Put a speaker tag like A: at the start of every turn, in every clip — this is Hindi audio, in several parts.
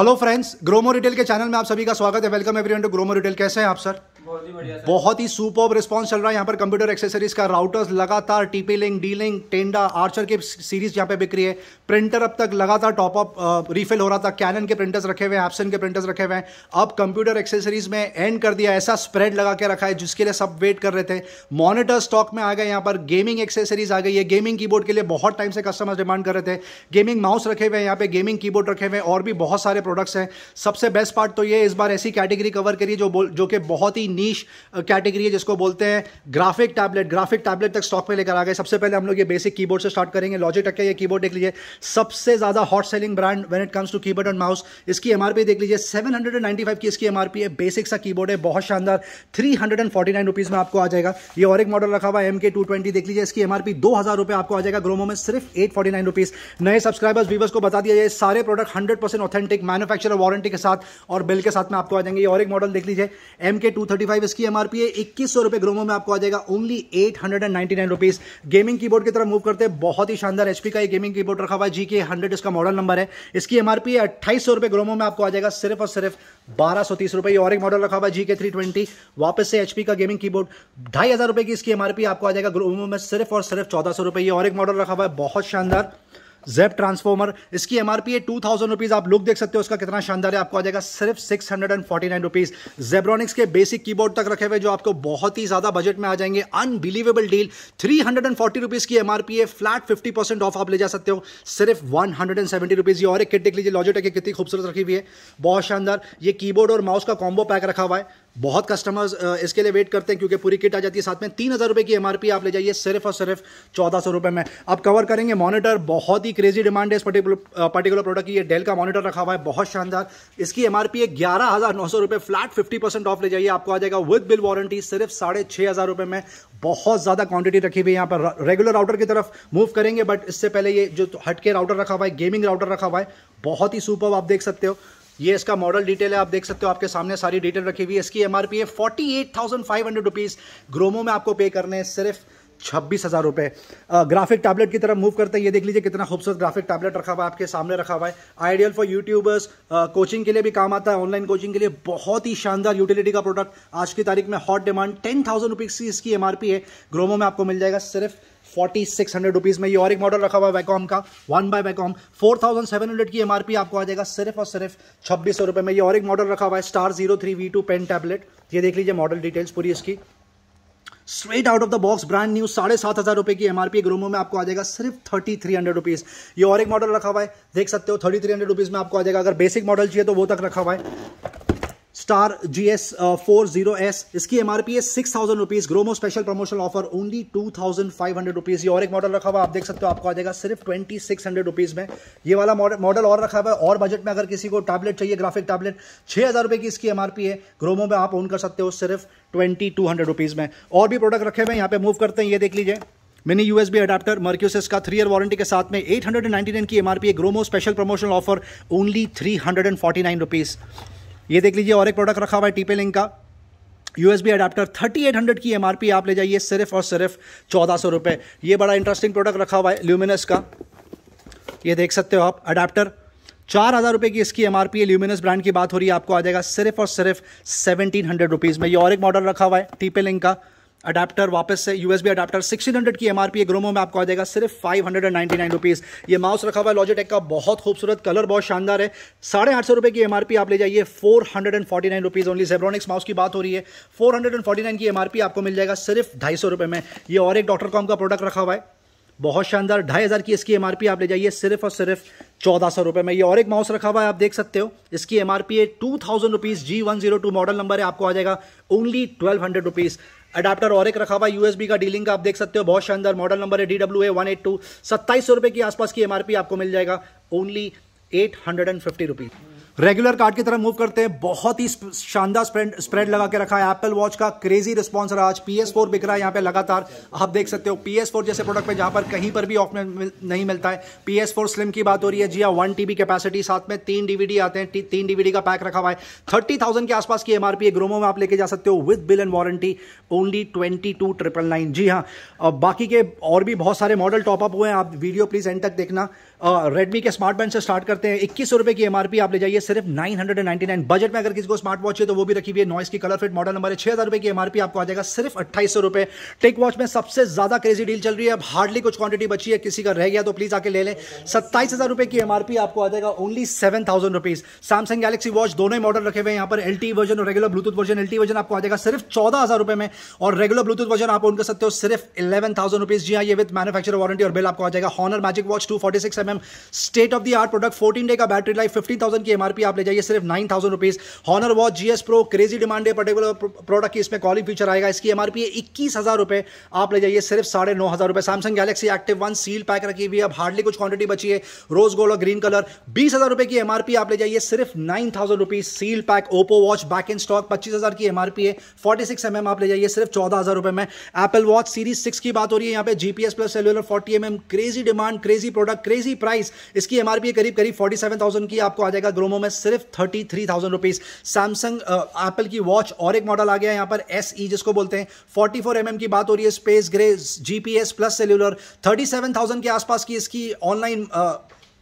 A: हेलो फ्रेंड्स ग्रोमो रिटेल के चैनल में आप सभी का स्वागत है welcome everyone to Gromo retail कैसे हैं आप सर बहुत ही सुपर रिस्पॉन्स चल रहा है यहाँ पर कंप्यूटर एक्सेसरीज का राउटर्स लगातार TP link D link Tenda Archer के सीरीज यहाँ पे बिक्री है प्रिंटर अब तक लगातार टॉप अप रिफिल हो रहा था कैनन के प्रिंटर्स रखे हुए हैं एप्सन के प्रिंटर्स रखे हुए हैं अब कंप्यूटर एक्सेसरीज में एंड कर दिया ऐसा स्प्रेड लगा के रखा है जिसके लिए सब वेट कर रहे थे मॉनिटर स्टॉक में आ गए यहाँ पर गेमिंग एक्सेसरीज आ गई है गेमिंग की के लिए बहुत टाइम से कस्टमर्स डिमांड कर रहे थे गेमिंग माउस रखे हुए हैं यहाँ पे गेमिंग की रखे हुए हैं और भी बहुत सारे प्रोडक्ट्स हैं सबसे बेस्ट पार्ट तो ये इस बार ऐसी कैटेगरी कवर करिए जो जो कि बहुत ही नीश कैटेगरी uh, है जिसको बोलते हैं ग्राफिक टैबलेट ग्राफिक टैबलेट तक स्टॉक में लेकर आ गए सबसे पहले हम लोग ये बेसिक कीबोर्ड से स्टार्ट करेंगे लॉजिक टक्के ये कीबोर्ड देख लीजिए सबसे ज़्यादा hot selling brand when it comes to keyboard and mouse इसकी एमआरपी देख लीजिए सेवन की इसकी एमआरपी है बेसिक सा कीबोर्ड है बहुत शानदार थ्री रुपीस में आपको आ जाएगा ये और एक मॉडल रखा हुआ है एम के देख लीजिए इसकी एमआरपी दो हज़ार आपको आ जाएगा ग्रोमो में सिर्फ एट फोर्टी नए सब्सक्राइबर्स व्यूवर्स को बता दिया जाए सारे product hundred authentic manufacture warranty के साथ और बिल के साथ में आपको आ जाएंगे ये और एक मॉडल देख लीजिए M K two thirty five इसकी एमआरपी है इक्कीस सौ रुपए ग्रोमो में आपको आ जाएगा only eight hundred and ninety nine rupees gaming keyboard की तरफ मूव करते हैं बहुत ही शानदार एचपी का गेमिंग की बोर्ड रखा हुआ जी के हंड्रेड इसका मॉडल नंबर है इसकी एमआरपी है अट्ठाईस सौ रुपए ग्रोमो में आपको आ जाएगा सिर्फ और सिर्फ बारह सौ तीस रुपए और एक मॉडल रखा हुआ जी के थ्री ट्वेंटी वापस से एचपी का गेमिंग की बोर्ड ढाई हजार रुपए की इसकी एमआरपी आपको आ जाएगा ग्रोमो में सिर्फ और सिर्फ चौदह सौ रुपए और एक मॉडल रखा हुआ है बहुत शानदार जेप ट्रांसफॉर्मर इसकी एमआरपी है टू थाउजेंड रुपीज आप लुक देख सकते हो उसका कितना शानदार है आपको आ जाएगा सिर्फ six hundred and forty nine rupees Zebronics के बेसिक कीबोर्ड तक रखे हुए जो आपको बहुत ही ज्यादा बजट में आ जाएंगे unbelievable deal three hundred and forty rupees की एमआरपी है फ्लैट फिफ्टी परसेंट ऑफ आप ले जा सकते हो सिर्फ one hundred and seventy rupees ये और एक किट देख लीजिए लॉजिटेक की कितनी खूबसूरत रखी हुई है बहुत शानदार ये कीबोर्ड और माउस का कॉम्बो पैक रखा हुआ है बहुत कस्टमर्स uh, इसके लिए वेट करते हैं क्योंकि पूरी किट आ जाती है साथ में तीन हज़ार रुपये की एमआरपी आप ले जाइए सिर्फ और सिर्फ चौदह सौ रुपये में आप कवर करेंगे मॉनिटर बहुत ही क्रेजी डिमांड है इस पर्टिकुलर पर्टिकुलर प्रोडक्ट की ये डेल का मॉनिटर रखा हुआ है बहुत शानदार इसकी एमआरपी है ग्यारह हज़ार नौ सौ रुपये फ्लैट फिफ्टी परसेंट ऑफ ले जाइए आपको आ जाएगा विद बिल वारंटी सिर्फ साढ़े छः हज़ार रुपये में बहुत ज़्यादा क्वांटिटी रखी हुई है यहाँ पर रेगुलर राउटर की तरफ मूव करेंगे बट इससे पहले ये जो हटके राउटर रखा हुआ है गेमिंग राउटर रखा हुआ है बहुत ही सुपर आप देख सकते हो ये इसका मॉडल डिटेल है आप देख सकते हो आपके सामने सारी डिटेल रखी हुई है इसकी एमआरपी है forty eight thousand five hundred rupees Gromo में आपको पे करने हैं सिर्फ छब्बीस हज़ार रुपए ग्राफिक टैबलेट की तरफ मूव करते हैं ये देख लीजिए कितना खूबसूरत ग्राफिक टैबलेट रखा हुआ है आपके सामने रखा हुआ है आइडियल फॉर यूट्यूबर्स कोचिंग के लिए भी काम आता है ऑनलाइन कोचिंग के लिए बहुत ही शानदार यूटिलिटी का प्रोडक्ट आज की तारीख में hot demand ten thousand rupees की इसकी एमआरपी है ग्रोमो में आपको मिल जाएगा सिर्फ फोर्टी सिक्स हंड्रेड रुपीज में ये और एक मॉडल रखा हुआ है वैकॉम का one by Wacom four thousand seven hundred की एमआरपी आपको आ जाएगा सिर्फ और सिर्फ छब्बीस सौ रुपए में ये और एक मॉडल रखा हुआ है star zero three V two pen tablet ये देख लीजिए मॉडल डिटेल्स पूरी इसकी straight out of the box brand new साढ़े सात हज़ार रुपए की एमआरपी ग्रोमो में आपको आ जाएगा सिर्फ थर्टी थ्री हंड्रेड रुपीज़ ये और एक मॉडल रखा हुआ है देख सकते हो थर्टी थ्री हंड्रेड रुपीज़ में आपको आ जाएगा अगर बेसिक मॉडल चाहिए तो वो तक रखा हुआ है star G S four zero S इसकी एमआरपी है six thousand rupees Gromo special promotion offer only two thousand five hundred rupees ये और एक मॉडल रखा हुआ आप देख सकते हो आपको आ जाएगा सिर्फ ट्वेंटी सिक्स हंड्रेड रुपीज में ये वाला मॉडल और रखा हुआ है और बजट में अगर किसी को टैबलेट चाहिए ग्राफिक टैबलेट छह हजार रुपए की इसकी एमआरपी है ग्रोमो में आप ओन कर सकते हो सिर्फ ट्वेंटी टू हंड्रेड रुपीज में और भी प्रोडक्ट रखे हुए यहाँ पे मूव करते हैं ये देख लीजिए मिनी यूएसबी अडाप्टर मर्क्यूसिस का थ्री ईयर वारंटी के साथ में 899 की एमआरपी है Gromo special promotional offer only three hundred and forty nine rupees ये देख लीजिए और एक प्रोडक्ट रखा हुआ है टीपे लिंक का U S B adapter thirty eight hundred की एम आर पी आप ले जाइए सिर्फ और सिर्फ चौदह सौ रुपये ये बड़ा इंटरेस्टिंग प्रोडक्ट रखा हुआ है ल्यूमिनस का ये देख सकते हो आप अडाप्टर चार हज़ार रुपये की इसकी एम आर पी है ल्यूमिनस ब्रांड की बात हो रही है आपको आ जाएगा सिर्फ और सिर्फ सेवनटीन हंड्रेड रुपीज़ में ये और एक मॉडल रखा हुआ है टीपे लिंक का अडाप्टर वापस से यूएसबी अडाप्टर 1600 की एमआरपी ग्रोमो में आपको आ जाएगा सिर्फ five hundred and ninety nine rupees ये माउस रखा हुआ है लॉजिटेक का बहुत खूबसूरत कलर बहुत शानदार है साढ़े आठ सौ रुपए की एमआरपी आप ले जाइए four hundred and forty nine rupees only Zebronics mouse की बात हो रही है four hundred and forty nine की एमआरपी आपको मिल जाएगा सिर्फ ढाई सौ रुपए में ये और एक डॉक्टर कॉम का प्रोडक्ट रखा हुआ है बहुत शानदार ढाई हज़ार की इसकी एमआरपी आप ले जाइए सिर्फ और सिर्फ चौदह सौ रुपये में ये और एक माउस रखा हुआ है आप देख सकते हो इसकी एमआरपी है two thousand rupees G one zero two model number है आपको आ जाएगा only twelve hundred rupees adapter और एक रखा हुआ यूएसबी का डीलिंग का आप देख सकते हो बहुत शानदार मॉडल नंबर है D W A one eight two सत्ताईस सौ रुपए की आसपास की एमआरपी आपको मिल जाएगा only eight hundred and fifty rupees regular card की तरह मूव करते हैं बहुत ही शानदार स्प्रेड स्प्रेड लगा के रखा है एप्पल वॉच का क्रेजी रिस्पॉन्स रहा आज पी एस फोर बिक रहा है यहाँ पे लगातार आप देख सकते हो पी एस फोर जैसे प्रोडक्ट में जहाँ पर कहीं पर भी ऑप्शन मिल, नहीं मिलता है पी एस फोर स्लिम की बात हो रही है जी हाँ वन टी बी कैपेसिटी साथ में तीन डीवीडी आते हैं तीन डीवीडी का पैक रखा हुआ है थर्टी थाउजेंड के आसपास की एमआरपी है ग्रोमो में आप लेके जा सकते हो with bill and warranty only twenty two triple nine जी हाँ बाकी के और भी बहुत सारे मॉडल टॉपअप हुए हैं आप वीडियो प्लीज एंड तक देखना रेडमी के स्मार्ट बैंड से स्टार्ट करते हैं इक्कीस रुपए की एमआरपी आप ले जाइए सिर्फ 999 बजट में अगर किसी को स्मार्ट वॉच है तो वो भी रखी हुई है नॉइस की कलर फिट मॉडल नंबर है छह रुपए की एमआरपी आपको आ जाएगा सिर्फ अट्ठाईस रुपए टेक वॉच में सबसे ज्यादा क्रेजी डील चल रही है अब हार्डली कुछ क्वांटिटी बची है किसी का रह गया तो प्लीज आके ले लें सत्ताईस हजार रुपए की एमआरपी आपको आ जाएगा only seven thousand rupees Samsung Galaxy watch दोनों ही मॉडल रखे हुए हैं यहाँ पर एल्टी वर्जन e और regular Bluetooth version LTE version आपको आ जाएगा सिर्फ चौदह हजार रुपए में और रेगुलर ब्लूटूथ वर्जन आप उनको सकते हो सिर्फ इलेवन थाउजेंड रुपीज जी हाँ ये विद मैनुफेक्चर वारंटी और बिल आपको आ जाएगा Honor magic watch two forty six M M state of the art product fourteen day का बैटरी लाइफ फिफ्टीन थाउजेंड की एमआरपी आप ले जाइए सिर्फ nine thousand rupees Honor watch GS pro crazy demand है पर्टिकुलर प्रोडक्ट की इसमें कॉलिंग फीचर आएगा इसकी एमआरपी है इक्कीस हजार रुपए आप ले जाइए सिर्फ साढ़े नौ हजार रुपए Samsung Galaxy active one seal pack रखी हुई अब हार्डली कुछ क्वांटिटी बची है रोज गोल्ड और ग्रीन कलर बीस हजार रुपए की एमआरपी आप ले जाइए सिर्फ nine thousand rupees seal pack Oppo watch back in stock पच्चीस हजार की एमआरपी है फोर्टी सिक्स एम आप ले जाइए सिर्फ चौदह हजार रुपए में एप्पल वॉच सीरीज सिक्स की बात हो रही है यहाँ पे GPS plus cellular forty M crazy demand crazy product crazy price इसकी एमआरपी करीब करीब 47,000 की आपको आ जाएगा ग्रोमो में सिर्फ 33,000 रुपीस सैमसंग एप्पल की वॉच और एक मॉडल आ गया यहां पर एस ई e जिसको बोलते हैं 44 फोर mm की बात हो रही है space grey GPS plus cellular 37,000 के आसपास की इसकी ऑनलाइन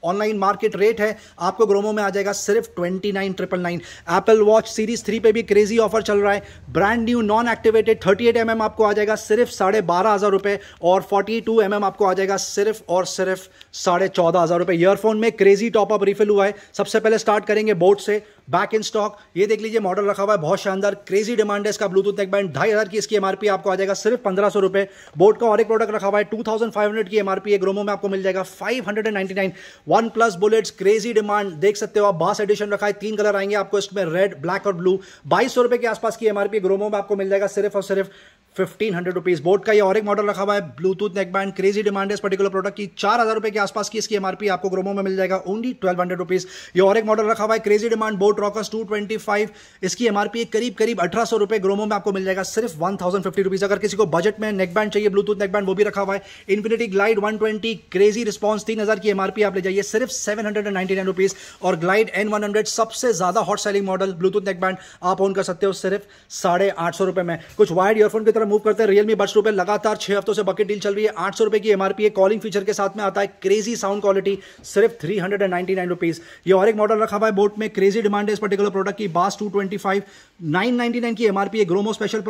A: ऑनलाइन मार्केट रेट है आपको ग्रोमो में आ जाएगा सिर्फ twenty nine triple nine Apple watch series three पे भी क्रेजी ऑफर चल रहा है brand new non activated thirty eight M आपको आ जाएगा सिर्फ साढ़े बारह हज़ार रुपए और फोर्टी टू एम आपको आ जाएगा सिर्फ और सिर्फ साढ़े चौदह हज़ार रुपए ईयरफोन में क्रेजी टॉपअप रिफिल हुआ है सबसे पहले स्टार्ट करेंगे बोट से बैक इन स्टॉक ये देख लीजिए मॉडल रखा हुआ है बहुत शानदार क्रेजी डिमांड है इसका ब्लूटूथ नेक बैंड ढाई हज़ार की इसकी एमआरपी आपको आ जाएगा सिर्फ पंद्रह सौ रुपए बोट का और एक प्रोडक्ट रखा हुआ है टू थाउजेंड फाइव हंड्रेड की एमआरपी एक ग्रोमो में आपको मिल जाएगा five hundred and ninety nine OnePlus bullets crazy demand देख सकते हो आप बास एडिशन रखा है तीन कलर आएंगे आपको इसमें रेड ब्लैक और ब्लू बाईस सौ रुपए के आसपास की एमआरपी ग्रोमो में आपको मिल जाएगा सिर्फ और सिर्फ फिफ्टीन हंड्रेड रुपीज बोट का ये और एक मॉडल रखा हुआ है Bluetooth neckband crazy demand है इस पर्टिकुलर प्रोडक्ट की चार हजार रुपए के आसपास की इसकी एमआरपी आपको ग्रोमो में मिल जाएगा ओनली ट्वेल्व हंड्रेड रुपीज ये और एक मॉडल रखा हुआ है crazy demand boAt Rockers two twenty five इसकी एमआरपी करीब करीब अठारह सौ रुपए ग्रोमो में आपको मिल जाएगा सिर्फ वन थाउजेंड फिफ्टी रुपीज अगर किसी को बजट में नेक बैंड चाहिए ब्लूटूथ नेक बैंड वो भी रखा हुआ है Infinity Glide one twenty crazy response तीन हजार की एमआरपी आप ले जाइए सिर्फ seven hundred and ninety nine rupees और ग्लाइड एन वन हंड्रेड सबसे ज्यादा hot selling model Bluetooth neckband आप ऑन कर सकते हो सिर्फ साढ़े आठ सौ रुपए में कुछ वायर्ड ईयरफोन की तरफ मूव करते हैं रियलमी बड्स टू पे लगातार छह हफ्तों से बकेट डील चल रही है आठ सौ रुपए की एमआरपी है कॉलिंग फीचर के साथ में आता है क्रेजी साउंड क्वालिटी सिर्फ three hundred and ninety nine ये और एक मॉडल रखा हुआ है बोट में क्रेजी डिमांड है इस पर्टिकुलर प्रोडक्ट की बास टू ट्वेंटी की एमआरपी है ग्रोमो स्पेशल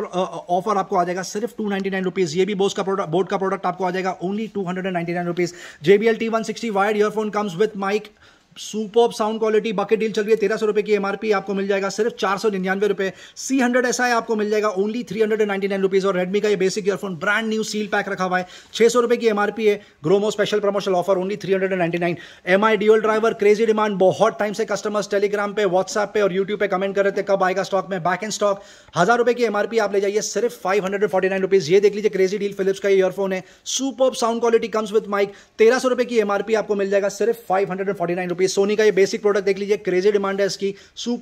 A: ऑफर आपको आ जाएगा सिर्फ टू नाइनटी नाइन रुपीज ये भी बोस का प्रोडक्ट बोट का प्रोडक्ट आपको आ जाएगा only two hundred and ninety nine rupees JBL T one sixty wired earphone comes with mic super sound quality bucket deal चल रही है तेरह सौ रुपए की एमआरपी आपको मिल जाएगा सिर्फ चार सौ निन्यानवे रुपए सी हंड्रेड एस आई आपको मिल जाएगा only three hundred ninety nine rupees और रेडमी का ये basic earphone brand new seal pack रखा हुआ है छह सौ रुपए की एमआरपी है Gromo special promotion offer only three hundred ninety nine M I dual driver crazy demand बहुत टाइम से कस्टमर्स टेलीग्राम पे व्हाट्सएप पे और यूट्यूब पे कमेंट कर रहे थे कब आएगा स्टॉक में बैक एंड स्टॉक हजार रुपए की एमआरपी आप ले जाइए सिर्फ five hundred forty nine rupees ये देख लीजिए क्रेजी डील फिलिप्स का ईयरफोन है super sound quality comes with mic तेरह सौ रुपए की एमआरपी आपको मिल जाएगा सिर्फ five hundred forty nine rupees Sony का ये बेसिक प्रोडक्ट देख लीजिए क्रेजी डिमांड है इसकी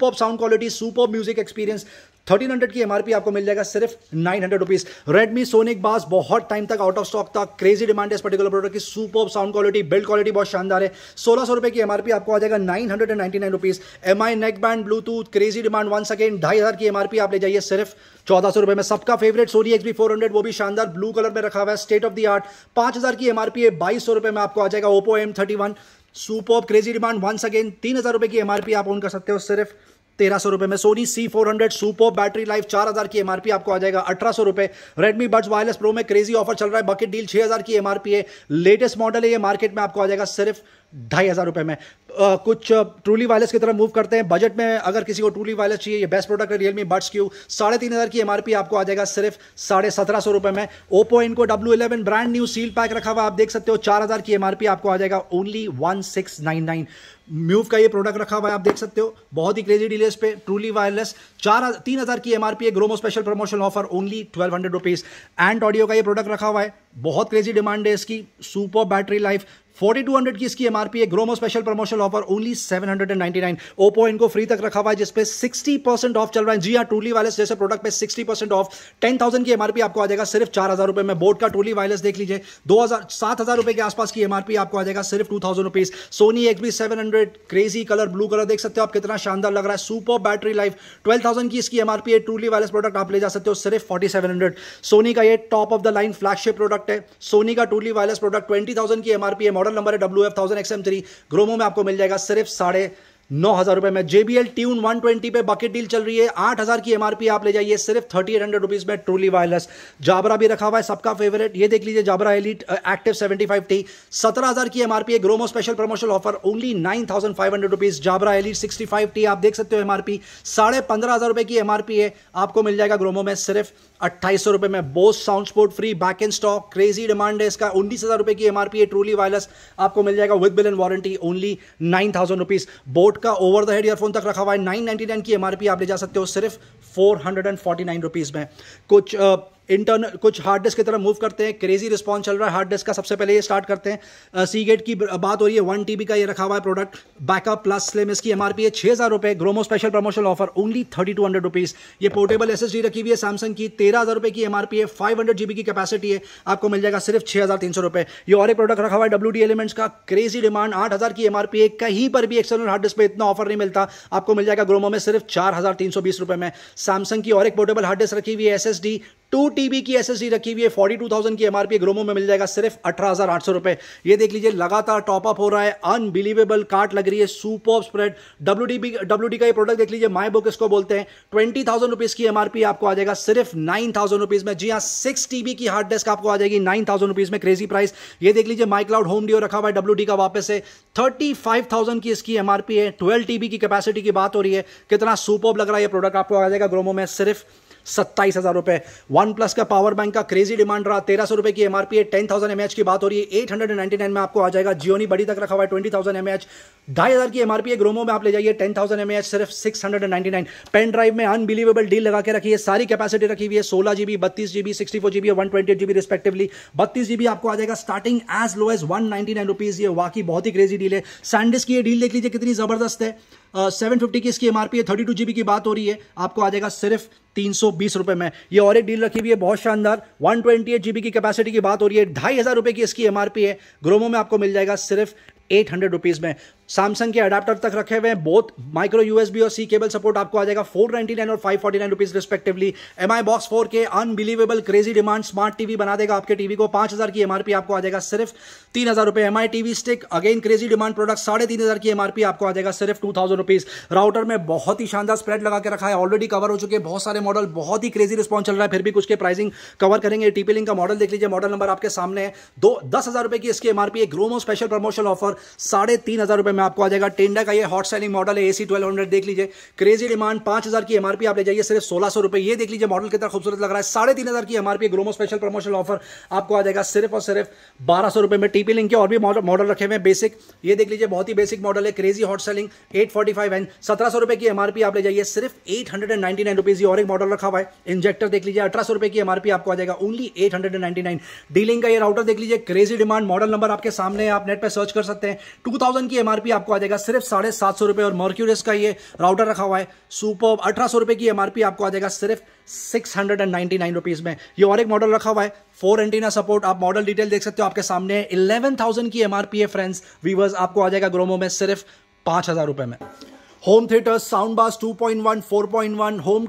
A: off sound quality super music experience 1300 की एमआरपी आपको मिल जाएगा सिर्फ nine hundred rupees Redmi Sonic bass बहुत टाइम तक आउट ऑफ स्टॉक था क्रेजी डिमांड है इस पर्टिकुलर प्रोडक्ट की super sound quality build quality बहुत शानदार है सोलह सौ रुपए की एमआरपी आपको आ जाएगा nine hundred and ninety nine rupees M I neckband Bluetooth crazy demand one second ढाई हज़ार की एमआरपी आप ले जाइए सिर्फ चौदह सौ रुपए में सबका favourite Sony B four hundred वो भी शानदार ब्लू कलर में रखा हुआ है स्टेट ऑफ द आर्ट पांच हज़ार की एमआरपी है बाईस सौ रुपए में आपको आ जाएगा ओपो एम थर्टी वन सुप ऑफ क्रेजी डिमांड वंस अगेन तीन हज़ार रुपए की एमआरपी आप ऑन कर सकते हो सिर्फ तेरह सौ रुपये में Sony C four hundred super battery life चार हज़ार की एमआरपी आपको आ जाएगा अठारह सौ रुपए रेडमी बड्स वायरलेस प्रो में क्रेजी ऑफर चल रहा है बकेट डील छह हज़ार की एमआरपी है लेटेस्ट मॉडल है ये मार्केट में आपको आ जाएगा सिर्फ ढाई हज़ार रुपये में आ, कुछ ट्रूली वायरलेस की तरफ मूव करते हैं बजट में अगर किसी को ट्रूली वायरलेस चाहिए ये बेस्ट प्रोडक्ट है रियलमी बर्ड्स क्यू साढ़े तीन हज़ार की एमआरपी आपको आ जाएगा सिर्फ साढ़े सत्रह सौ रुपये में Oppo Enco W eleven brand new seal pack रखा हुआ आप देख सकते हो चार हज़ार की एमआरपी आपको आ जाएगा only one six nine nine Muve का ये प्रोडक्ट रखा हुआ है आप देख सकते हो बहुत ही क्रेजी डीलर्स पे ट्रूली वायरलेस चार तीन हज़ार की एमआरपी है Gromo special promotion offer only twelve hundred rupees and audio का ये प्रोडक्ट रखा हुआ है बहुत क्रेजी डिमांड है इसकी सुपर बैटरी लाइफ 4200 की इसकी एमआरपी है Gromo special promotion offer only 799 Oppo इनको फ्री तक रखा हुआ है जिसपे 60 परसेंट ऑफ चल रहा है जी हाँ ट्रूली वायरलेस जैसे प्रोडक्ट पे 60 परसेंट ऑफ 10000 की एमआरपी आपको आ जाएगा सिर्फ चार हजार रुपए में बोट का ट्रूली वायरलेस देख लीजिए दो हजार सात हजार रुपए के आसपास की एमआरपी आपको आ जाएगा सिर्फ two thousand rupees Sony XB seven hundred crazy colour blue colour देख सकते हो आप कितना शानदार लग रहा है super battery life twelve thousand की इसकी एमआरपी है ट्रूली वायरलेस प्रोडक्ट आप ले जा सकते हो सिर्फ फोर्टी सोनी का ये top of the line flagship product product है सोनी का truly wireless product twenty thousand की एमआरपी है मॉडल नंबर है W F thousand X M three ग्रोमो में आपको मिल जाएगा सिर्फ साढ़े नौ हज़ार रुपए में जेबीएल ट्यून वन ट्वेंटी पे बकेट डील चल रही है आठ हज़ार की एमआरपी आप ले जाइए सिर्फ थर्टी एट हंड्रेड रुपीज़ में ट्रूली वायरलेस जाबरा भी रखा हुआ है सबका फेवरेट ये देख लीजिए Jabra Elite Active seventy five T सत्रह हज़ार की एमआरपी है Gromo special promotion offer only nine thousand five hundred rupees Jabra Elite sixty five T आप देख सकते हो एमआरपी साढ़े पंद्रह हज़ार रुपए की एमआरपी है आपको मिल जाएगा ग्रोमो में सिर्फ अट्ठाईस सौ रुपये में Bose sound sport free back in stock crazy demand है इसका उन्नीस हज़ार रुपये की एमआरपी है ट्रूली वायरलेस आपको मिल जाएगा with bill and warranty only nine thousand rupees boAt का ओवर द हेड ईयरफोन तक रखा हुआ है नाइन नाइन्टी नाइन की एमआरपी आप ले जा सकते हो सिर्फ four hundred and forty nine rupees में कुछ uh, इंटरनल कुछ हार्ड डिस्क की तरफ मूव करते हैं क्रेजी रिस्पॉन्स चल रहा है हार्ड डिस्क का सबसे पहले ये स्टार्ट करते हैं सी गेट की बात हो रही है वन टी का ये रखा हुआ है प्रोडक्ट बैकअप प्लस स्लिम इसकी एम है छह हज़ार रुपये ग्रोमो special promotion offer only thirty two hundred rupees ये पोर्टेबल एस रखी हुई है सैमसंग की तेरह हज़ार रुपये की एम है फाइव हंड्रेड जीबी की कपैसिटी है आपको मिल जाएगा सिर्फ छह हज़ार तीन सौ रुपये ये और एक प्रोडक्ट रखा हुआ है डब्ल्यू डी एलिमेंट्स का क्रेजी डिमांड आठ हज़ार की एम है कहीं पर भी एक्सटर्नल हार्ड डिस्क पर इतना ऑफर नहीं मिलता आपको मिल जाएगा ग्रोमो में सिर्फ चार हज़ार तीन सौ बीस रुपये में सैमसंग की और एक पोर्टेबल हार्ड डिस्क रखी हुई है S S D two TB की एस रखी हुई है फोर्टी टू थाउजेंड की एमआरपी ग्रोमो में मिल जाएगा सिर्फ अठारह हजार आठ सौ रुपए ये देख लीजिए लगातार टॉपअप हो रहा है अनबिलीवेबल कार्ट लग रही है सुपर स्प्रेड डब्ल्यू डब्ल्यू का ये प्रोडक्ट देख लीजिए माई बुक इसको बोलते हैं ट्वेंटी थाउजेंड रुपीज की एमआरपी आपको आ जाएगा सिर्फ नाइन थाउजेंड रुपीज में जी हाँ सिक्स टीबी की हार्ड डिस्क आपको आ जाएगी नाइन थाउजेंड रुपीज में क्रेजी प्राइस ये देख लीजिए माइक्लाउड होम डिओ रखा हुआ है डब्ल्यू का वापस है थर्टी फाइव थाउजेंड की इसकी एमआरपी है ट्वेल्व टीबी की कैपेसिटी की बात हो रही है कितना सुपर लग रहा है ये प्रोडक्ट आपको आ जाएगा ग्रोमो में सिर्फ सत्ताईस हज़ार रुपए वन प्लस का पावर बैंक का क्रेजी डिमांड रहा तेरह सौ रुपए की एमआरपी है टेन थाउजेंड एमएच की बात हो रही है एट हंड्रेड नाइन्टी नाइन में आपको आ जाएगा जियोनी बड़ी तक रखा हुआ है ट्वेंटी थाउजेंड एमएच ढाई हज़ार की एमआरपी है ग्रोमो में आप ले जाइए टेन थाउजेंड एमएच सिर्फ six hundred ninety nine pen drive में अनबिलीवेबल डील लगा के रखी है सारी कैपेसिटी रखी हुई है सोलह जीबी बत्तीस GB sixty four GB one twenty GB respectively बत्तीस जीबी आपको आ जाएगा starting as low as one ninety nine rupees ये वाकई बहुत ही क्रेजी डील है सैंडिस की ये डील देख लीजिए कितनी ज़बरदस्त है सेवन uh, फिफ्टी की इसकी एमआरपी है थर्टी टू जीबी की बात हो रही है आपको आ जाएगा सिर्फ तीन सौ बीस रुपए में ये और एक डील रखी हुई है बहुत शानदार वन ट्वेंटी एट जीबी की कैपेसिटी की बात हो रही है ढाई हज़ार रुपए की इसकी एमआरपी है ग्रोमो में आपको मिल जाएगा सिर्फ एट हंड्रेड रुपीज़ में सैमसंग के अडाप्टर तक रखे हुए हैं बोथ माइक्रो यूएसबी और सी केबल सपोर्ट आपको आ जाएगा 499 और 549 rupees respectively M I box four K unbelievable crazy demand smart TV बना देगा आपके टीवी को 5000 की एमआरपी आपको आ जाएगा सिर्फ तीन हजार रुपए M I TV stick again crazy demand product साढ़े तीन हजार की एमआरपी आपको आ जाएगा सिर्फ टू थाउजेंड रुपीज राउटर में बहुत ही शानदार स्प्रेड लगा के रखा है ऑलरेडी कवर हो चुके हैं बहुत सारे मॉडल बहुत ही क्रेजी रिस्पॉन्स चल रहा है फिर भी कुछ के प्राइसिंग कवर करेंगे टीपी लिंक का मॉडल देख लीजिए मॉडल नंबर आपके सामने है दो दस हजार रुपए की इसकी एमआरपी है ग्रोमो स्पेशल प्रमोशन ऑफर साढ़े तीन हजार रुपए में आपको आ जाएगा टेंडा का ये हॉट सेलिंग मॉडल है एसी 1200 देख लीजिए क्रेजी डिमांड 5000 की एमआरपी आप ले जाइए सिर्फ सोलह सौ रुपये ये देख लीजिए मॉडल कितना खूबसूरत लग रहा है साढ़े तीन हज़ार की एमआरपी ग्रोमो स्पेशल प्रमोशन ऑफर आपको आ जाएगा सिर्फ और सिर्फ बारह सौ में टीपी लिंक के और भी मॉडल रखे हुए बेसिक ये देख लीजिए बहुत ही बेसिक मॉडल है crazy hot selling eight forty five सत्रह सौ की एमआरपी आप ले जाइए सिर्फ एट हंड्रेड नाइन और एक मॉडल रखा हुआ है इंजेक्टर देख लीजिए अठारह सौ की एमआरपी आपको आ जाएगा only eight hundred nine D Link का ये राउटर देख लीजिए क्रेजी डिमांड मॉडल नंबर आपके सामने आप नेट पर सर्च कर सकते हैं टू की एमआरपी भी आपको आ जाएगा सिर्फ साढ़े सात सौ रुपये और मॉर्क्यूरियस का ये राउटर रखा हुआ है सुपर अठारह सौ रुपये की एमआरपी आपको आ जाएगा सिर्फ six hundred and ninety nine rupees में ये और एक मॉडल रखा हुआ है फोर एंटीना सपोर्ट आप मॉडल डिटेल देख सकते हो आपके सामने इलेवन थाउजेंड की एमआरपी है फ्रेंड्स वीवर्स आपको आ जाएगा ग्रोमो में सिर्फ पाँच हज़ार रुपये में home theatre sound bass 2.1 4.1 home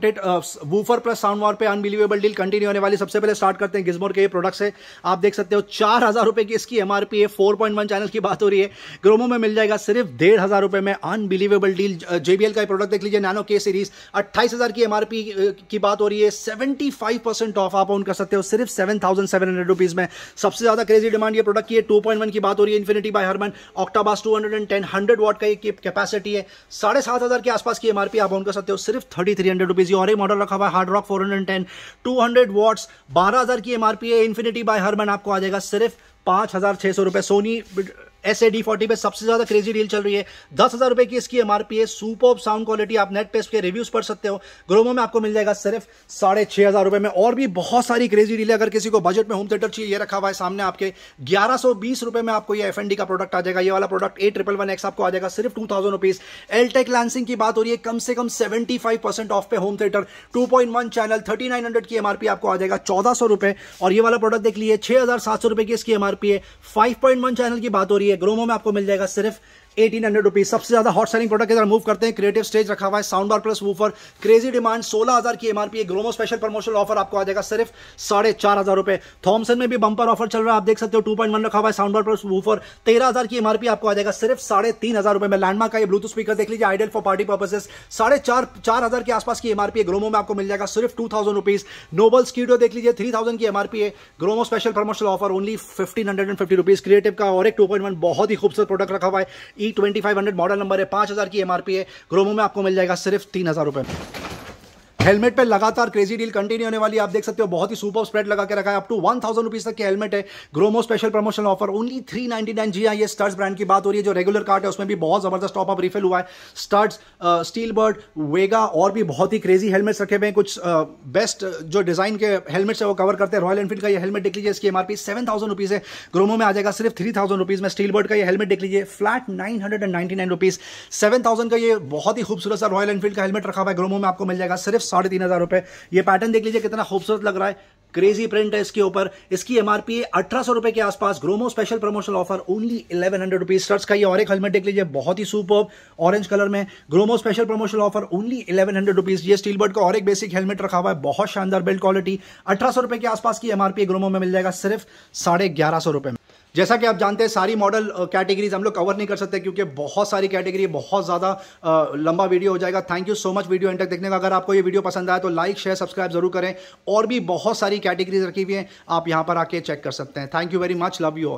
A: woofer plus sound war पे अनबिलीवेबल डील कंटिन्यू होने वाली सबसे पहले स्टार्ट करते हैं गिजमोर के ये प्रोडक्ट्स है आप देख सकते हो चार हज़ार रुपए की इसकी एमआरपी है 4.1 चैनल की बात हो रही है ग्रोमो में मिल जाएगा सिर्फ डेढ़ हज़ार रुपए में अनबिलीवेबल डील जेबीएल का प्रोडक्ट देख लीजिए नैनो के सीरीज अट्ठाईस हज़ार की एमआरपी uh, की बात हो रही है सेवेंटी फाइव परसेंट ऑफ आप ऑन कर सकते हो सिर्फ seven thousand seven hundred rupees में सबसे ज़्यादा क्रेजी डिमांड ये प्रोडक्ट की है टू पॉइंट वन की बात हो रही है infinity by Harman Octabass two hundred and ten hundred watt का ये कैपेसिटी है साढ़े साढ़े सात हज़ार के आसपास की एमआरपी आप ऑन कर सकते हो सिर्फ थर्टी थ्री हंड्रेड रुपीज़ और एक मॉडल रखा हुआ hard rock four hundred ten two hundred watts बारह हज़ार की एमआरपी है इन्फिनिटी बाय हरमन आपको आ जाएगा सिर्फ पांच हज़ार छह सौ रुपए Sony S A D forty पे सबसे ज्यादा क्रेजी डील चल रही है दस हजार रुपए की इसकी एमआरपी है सुपर साउंड क्वालिटी आप नेट पे इसके रिव्यूज पढ़ सकते हो ग्रोमो में आपको मिल जाएगा सिर्फ साढ़े छह हजार रुपए में और भी बहुत सारी क्रेजी डील है अगर किसी को बजट में होम थिएटर चाहिए ये रखा हुआ है सामने आपके ग्यारह सौ बीस रुपए में आपको ये एफ एन डी का प्रोडक्ट आ जाएगा ये वाला product A triple one X आपको आ जाएगा सिर्फ two thousand rupees Altec Lansing की बात हो रही है कम से कम सेवेंटी फाइव परसेंट ऑफ पे home theatre two point one channel thirty nine hundred की एमआरपी आपको आ जाएगा चौदह सौ रुपए और ये वाला प्रोडक्ट देख लीजिए छह हजार सात सौ रुपए की इसकी एमआरपी है फाइव पॉइंट वन चैनल की बात हो रही है चाहिए ग्रोमो में आपको मिल जाएगा सिर्फ एटीन हंड्रेड रुपीज सबसे ज्यादा हॉट सेलिंग प्रोडक्ट इधर मूव करते हैं क्रिएटिव स्टेज रखा हुआ है sound bar plus woofer crazy demand सोलह हजार की एमआरपी ग्रोमो स्पेशल प्रमोशन ऑफर आपको आ जाएगा सिर्फ साढ़े चार हजार रुपए थॉमसन में भी बंपर ऑफर चल रहा है आप देख सकते हो टू पॉइंट वन रखा हुआ है साउंड बार प्लस वूफर तेरह हजार की एमआरपी आपको आ जाएगा सिर्फ साढ़े तीन हजार रुपए में लैंडमार्क का ब्लूटूथ स्पीकर देख लीजिए आइडियल फॉर पार्टी पर्पसेस साढ़े चार चार हजार के आसपास की एमआरपी ग्रोमो में आपको मिल जाएगा सिर्फ टू थाउजेंड रुपीज नोबल स्कीडियो देख लीजिए थ्री थाउजेंड की एमआरपी है Gromo special promotion offer only fifteen hundred and fifty rupees Creative का और एक टू पॉइंट वन बहुत ही खूबसूरत प्रोडक्ट रखा हुआ है twenty five hundred model number है पांच हज़ार की एमआरपी है ग्रोमो में आपको मिल जाएगा सिर्फ तीन हज़ार में हेलमेट पे लगातार क्रेजी डील कंटिन्यू होने वाली आप देख सकते हो बहुत ही सुपर स्प्रेड लगा के रखा है up to one thousand rupees तक की हेलमेट है Gromo special promotion offer only three ninety nine जी हाँ ये स्टर्स ब्रांड की बात हो रही है जो रेगुलर कार्ड है उसमें भी बहुत जबरदस्त टॉप अप रिफिल हुआ है स्टर्स स्टील बर्ड वेगा और भी बहुत ही क्रेजी हेलमेट्स रखे हुए हैं कुछ बेस्ट uh, uh, जो डिजाइन के हेलमेट्स है वो कवर करते हैं रॉयल एनफील्ड का ये हेलमेट देख लीजिए इसकी एमआरपी सेवन थाउजेंड रुपीज है ग्रोमो में आ जाएगा सिर्फ थ्री थाउजेंड रुपीज में स्टील बर्ड का ये हेलमेट देख लीजिए flat nine hundred and ninety nine rupees seven thousand का ये बहुत ही खूबसूरत सा रॉयल एनफील्ड का हेलमेट रखा हुआ है ग्रोमो में आपको मिल जाएगा सिर्फ साढ़े तीन हजार रुपए ये पैटर्न देख लीजिए कितना खूबसूरत लग रहा है क्रेजी प्रिंट है इसके ऊपर इसकी एमआरपी अठारह सौ रुपए के आसपास ग्रोमो special promotional offer only eleven hundred rupees Studds का ये और एक हेलमेट देख लीजिए बहुत ही सुपर ऑरेंज कलर में ग्रोमो special promotional offer only eleven hundred rupees ये स्टील बर्ड का और एक बेसिक हेलमेट रखा हुआ है बहुत शानदार बिल्ड क्वालिटी अठारह सौ रुपए के आसपास की एमआरपी ग्रोमो में मिल जाएगा सिर्फ साढ़े ग्यारह सौ रुपए जैसा कि आप जानते हैं सारी मॉडल कैटेगरीज हम लोग कवर नहीं कर सकते क्योंकि बहुत सारी कैटेगरी बहुत ज़्यादा लंबा वीडियो हो जाएगा thank you so much video end तक देखने का अगर आपको ये वीडियो पसंद आया तो लाइक शेयर सब्सक्राइब जरूर करें और भी बहुत सारी कैटेगरीज रखी हुई हैं आप यहाँ पर आके चेक कर सकते हैं thank you very much love you all